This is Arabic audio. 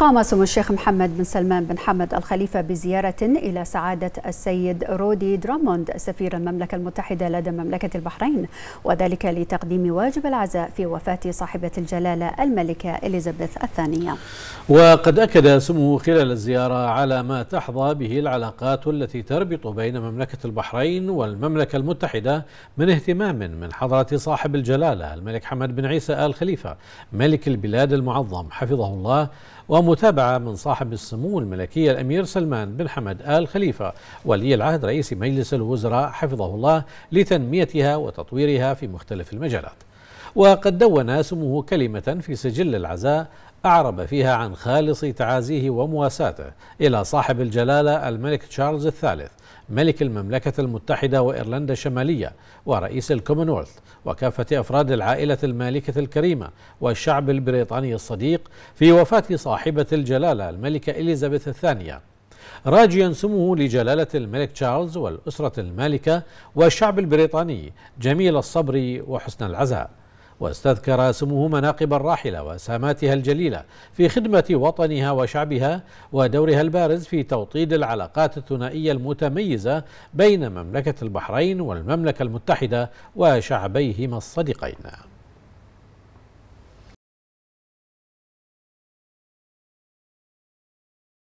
قام سمو الشيخ محمد بن سلمان بن حمد الخليفة بزيارة إلى سعادة السيد رودي دراموند سفير المملكة المتحدة لدى مملكة البحرين وذلك لتقديم واجب العزاء في وفاة صاحبة الجلالة الملكة إليزابيث الثانية وقد أكد سمو خلال الزيارة على ما تحظى به العلاقات التي تربط بين مملكة البحرين والمملكة المتحدة من اهتمام من حضرة صاحب الجلالة الملك حمد بن عيسى آل خليفة ملك البلاد المعظم حفظه الله ومتابعة من صاحب السمو الملكية الأمير سلمان بن حمد آل خليفة ولي العهد رئيس مجلس الوزراء حفظه الله لتنميتها وتطويرها في مختلف المجالات وقد دون سموه كلمة في سجل العزاء أعرب فيها عن خالص تعازيه ومواساته إلى صاحب الجلالة الملك تشارلز الثالث ملك المملكة المتحدة وإيرلندا الشمالية ورئيس الكومنولث وكافة أفراد العائلة المالكة الكريمة والشعب البريطاني الصديق في وفاة صاحبة الجلالة الملكة إليزابيث الثانية راجيا سموه لجلالة الملك تشارلز والأسرة المالكة والشعب البريطاني جميل الصبر وحسن العزاء واستذكر سموه مناقب الراحلة وساماتها الجليلة في خدمة وطنها وشعبها ودورها البارز في توطيد العلاقات الثنائية المتميزة بين مملكة البحرين والمملكة المتحدة وشعبيهما الصديقين